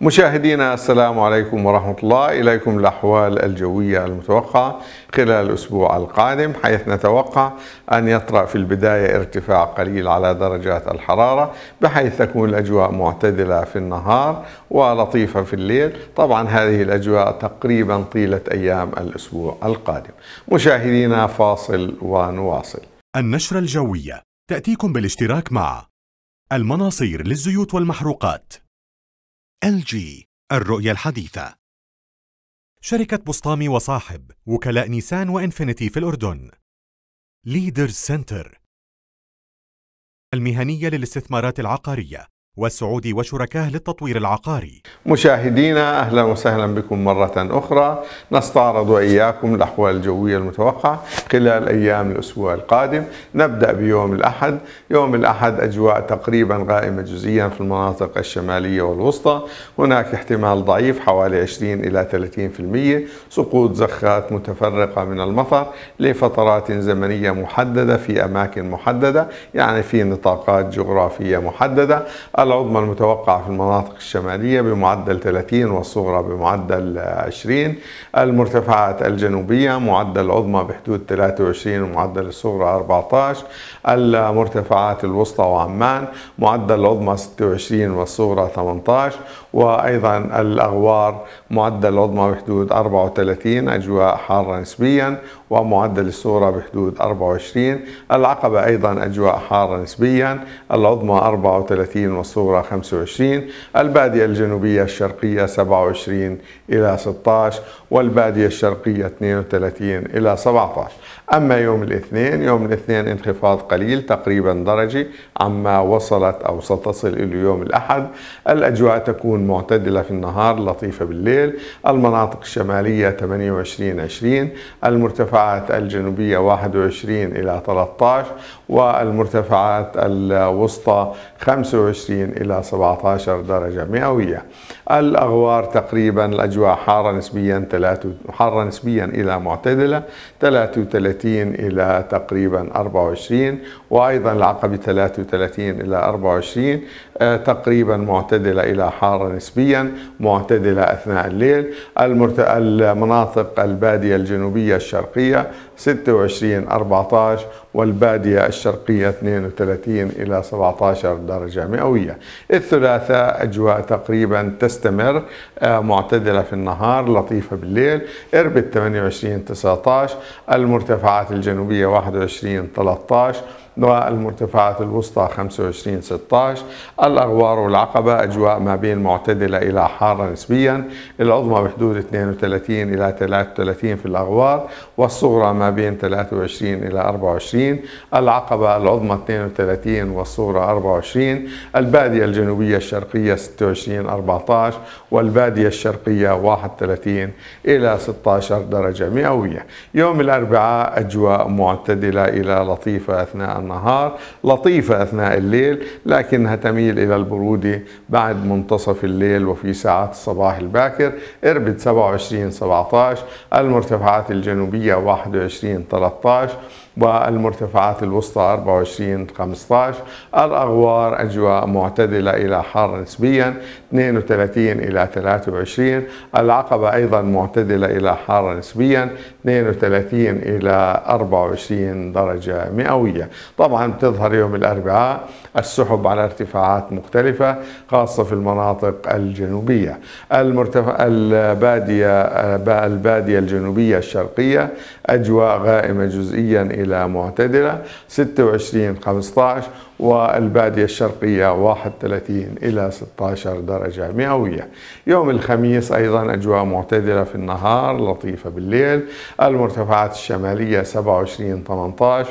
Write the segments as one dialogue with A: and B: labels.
A: مشاهدينا السلام عليكم ورحمة الله إليكم الأحوال الجوية المتوقعة خلال الأسبوع القادم حيث نتوقع أن يطرأ في البداية ارتفاع قليل على درجات الحرارة بحيث تكون الأجواء معتدلة في النهار ولطيفة في الليل طبعا هذه الأجواء تقريبا طيلة أيام الأسبوع القادم مشاهدينا فاصل ونواصل النشرة الجوية
B: تأتيكم بالاشتراك مع المناصير للزيوت والمحروقات LG الرؤية الحديثة شركة بسطامي وصاحب وكلاء نيسان وإنفينيتي في الأردن ليدرز سنتر المهنية للاستثمارات العقارية والسعودي وشركائه للتطوير العقاري
A: مشاهدينا أهلا وسهلا بكم مرة أخرى نستعرض إياكم الأحوال الجوية المتوقعة خلال أيام الأسبوع القادم نبدأ بيوم الأحد يوم الأحد أجواء تقريبا غائمة جزئيا في المناطق الشمالية والوسطى هناك احتمال ضعيف حوالي 20 إلى 30% سقوط زخات متفرقة من المطر لفترات زمنية محددة في أماكن محددة يعني في نطاقات جغرافية محددة العظمى المتوقعة في المناطق الشمالية بمعدل 30 والصغرى بمعدل 20 المرتفعات الجنوبية معدل العظمى بحدود 23 ومعدل الصغرى 14 المرتفعات الوسطى وعمان معدل العظمى 26 والصغرى 18 وأيضا الأغوار معدل العظمى بحدود 34 أجواء حارة نسبيا ومعدل الصورة بحدود 24 العقبة أيضا أجواء حارة نسبيا العظمى 34 والصورة 25 البادية الجنوبية الشرقية 27 إلى 16 والبادية الشرقية 32 إلى 17 أما يوم الاثنين يوم الاثنين انخفاض قليل تقريبا درجي عما وصلت أو ستصل إلى يوم الأحد الأجواء تكون معتدلة في النهار لطيفة بالليل المناطق الشمالية 28 20 المرتفع المرتفعات الجنوبية 21 إلى 13 والمرتفعات الوسطى 25 إلى 17 درجة مئوية الأغوار تقريبا الأجواء حارة نسبيا حارة نسبيا إلى معتدلة 33 إلى تقريبا 24 وأيضا العقبة 33 إلى 24 تقريبا معتدلة إلى حارة نسبيا معتدلة أثناء الليل المناطق البادية الجنوبية الشرقية 26 14 والبادية الشرقية 32 إلى 17 درجة مئوية الثلاثاء أجواء تقريبا تستمر آه، معتدلة في النهار لطيفة بالليل إربد 28 19 المرتفعات الجنوبية 21 13 والمرتفعات الوسطى 25 16 الأغوار والعقبة أجواء ما بين معتدلة إلى حارة نسبيا العظمى بحدود 32 إلى 33 في الأغوار والصغرى ما بين 23 إلى 24 العقبة العظمى 32 والصغرى 24 البادية الجنوبية الشرقية 26 14 والبادية الشرقية 31 إلى 16 درجة مئوية يوم الأربعاء أجواء معتدلة إلى لطيفة أثناء النهار لطيفة أثناء الليل لكنها تميل إلى البرودة بعد منتصف الليل وفي ساعات الصباح الباكر إربد 27 17 المرتفعات الجنوبية 21 13 والمرتفعات الوسطى 24 15 الأغوار أجواء معتدلة إلى حار نسبيا 32 إلى 23 العقبة أيضا معتدلة إلى حارة نسبيا 32 إلى 24 درجة مئوية طبعا تظهر يوم الأربعاء السحب على ارتفاعات مختلفة خاصة في المناطق الجنوبية المرتفع البادية البادية الجنوبية الشرقية أجواء غائمة جزئيا إلى معتدلة 26 15 والبادية الشرقية 31 إلى 16 درجة مئوية يوم الخميس أيضا أجواء معتدلة في النهار لطيفة بالليل المرتفعات الشمالية 27 18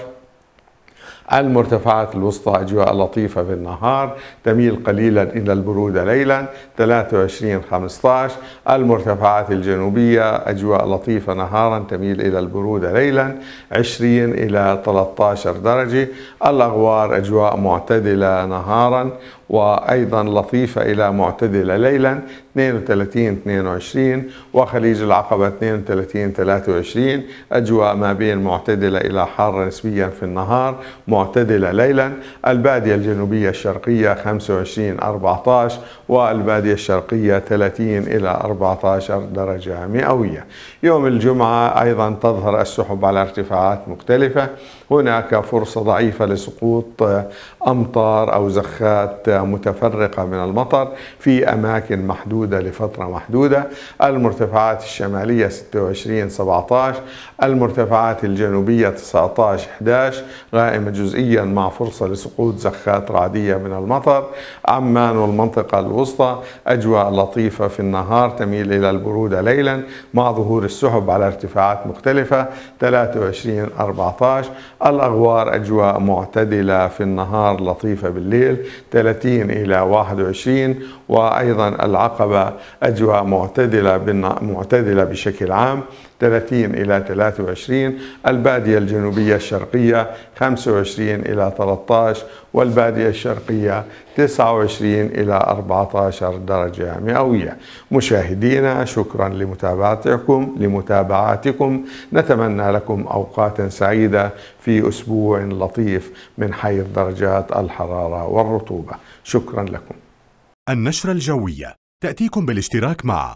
A: المرتفعات الوسطى أجواء لطيفة بالنهار تميل قليلا إلى البرودة ليلا 23 15 المرتفعات الجنوبية أجواء لطيفة نهارا تميل إلى البرودة ليلا 20 إلى 13 درجة الأغوار أجواء معتدلة نهارا وايضا لطيفه الى معتدله ليلا 32 22 وخليج العقبه 32 23 اجواء ما بين معتدله الى حاره نسبيا في النهار معتدله ليلا الباديه الجنوبيه الشرقيه 25 14 والباديه الشرقيه 30 الى 14 درجه مئويه يوم الجمعه ايضا تظهر السحب على ارتفاعات مختلفه هناك فرصه ضعيفه لسقوط آه، امطار او زخات آه، متفرقة من المطر في أماكن محدودة لفترة محدودة المرتفعات الشمالية 26 17 المرتفعات الجنوبية 19 11 غائمة جزئيا مع فرصة لسقوط زخات رعدية من المطر عمان والمنطقة الوسطى أجواء لطيفة في النهار تميل إلى البرودة ليلا مع ظهور السحب على ارتفاعات مختلفة 23 14 الأغوار أجواء معتدلة في النهار لطيفة بالليل 30 30 إلى 21 وأيضا العقبة أجواء معتدلة معتدلة بشكل عام 30 إلى 23 البادية الجنوبية الشرقية 25 إلى 13 والبادية الشرقية 29 إلى 14 درجة مئوية مشاهدينا شكرا لمتابعتكم لمتابعاتكم نتمنى لكم أوقات سعيدة في أسبوع لطيف من حيث درجات الحرارة والرطوبة شكرا لكم النشرة الجوية تأتيكم
B: بالاشتراك مع